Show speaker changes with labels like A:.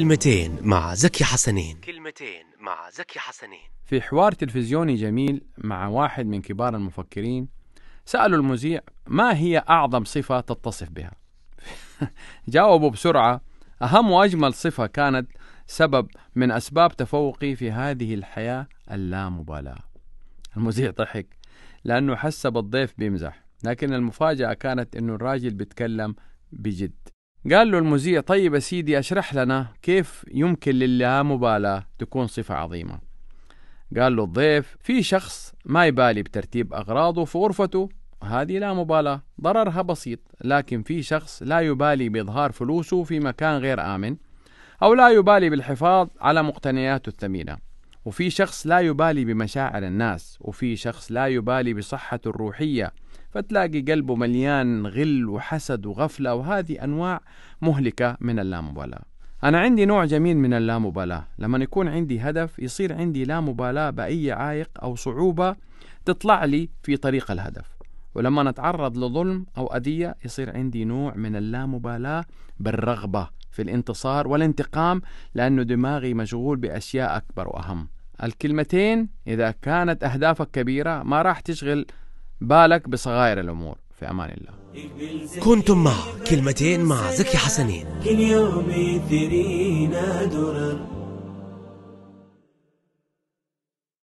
A: كلمتين مع زكي حسنين
B: كلمتين مع زكي حسنين
A: في حوار تلفزيوني جميل مع واحد من كبار المفكرين سألوا المذيع ما هي أعظم صفة تتصف بها جاوبوا بسرعة أهم وأجمل صفة كانت سبب من أسباب تفوقي في هذه الحياة اللامبالاة المذيع ضحك لأنه حس بالضيف بيمزح لكن المفاجأة كانت أنه الراجل بيتكلم بجد قال له المذيع طيب يا سيدي اشرح لنا كيف يمكن للامبالاة تكون صفة عظيمة قال له الضيف في شخص ما يبالي بترتيب أغراضه في غرفته هذه لا مبالاة ضررها بسيط لكن في شخص لا يبالي بإظهار فلوسه في مكان غير آمن أو لا يبالي بالحفاظ على مقتنياته الثمينة وفي شخص لا يبالي بمشاعر الناس وفي شخص لا يبالي بصحته الروحية فتلاقي قلبه مليان غل وحسد وغفلة وهذه أنواع مهلكة من اللامبالاة أنا عندي نوع جميل من اللامبالاة لما يكون عندي هدف يصير عندي لامبالاة بأي عائق أو صعوبة تطلع لي في طريق الهدف ولما نتعرض لظلم أو أذية يصير عندي نوع من اللامبالاة بالرغبة في الانتصار والانتقام لأنه دماغي مشغول بأشياء أكبر وأهم الكلمتين إذا كانت أهدافك كبيرة ما راح تشغل بالك بصغائر الأمور في أمان الله
B: كنتم مع كلمتين مع زكي حسنين
C: كل يوم يثرينا درر